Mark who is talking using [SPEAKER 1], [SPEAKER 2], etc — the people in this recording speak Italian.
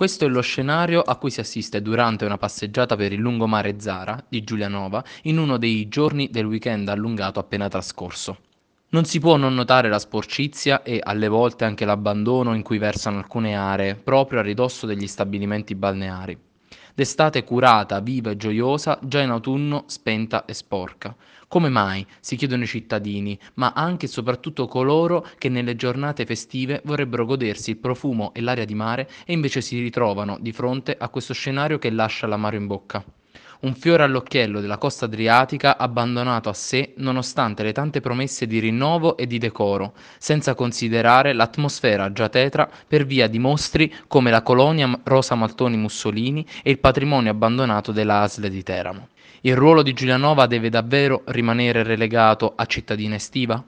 [SPEAKER 1] Questo è lo scenario a cui si assiste durante una passeggiata per il lungomare Zara di Giulianova in uno dei giorni del weekend allungato appena trascorso. Non si può non notare la sporcizia e alle volte anche l'abbandono in cui versano alcune aree proprio a ridosso degli stabilimenti balneari d'estate curata, viva e gioiosa, già in autunno spenta e sporca. Come mai, si chiedono i cittadini, ma anche e soprattutto coloro che nelle giornate festive vorrebbero godersi il profumo e l'aria di mare e invece si ritrovano di fronte a questo scenario che lascia l'amaro in bocca un fiore all'occhiello della costa adriatica abbandonato a sé nonostante le tante promesse di rinnovo e di decoro, senza considerare l'atmosfera già tetra per via di mostri come la colonia Rosa Maltoni Mussolini e il patrimonio abbandonato della ASL di Teramo. Il ruolo di Giulianova deve davvero rimanere relegato a cittadina estiva?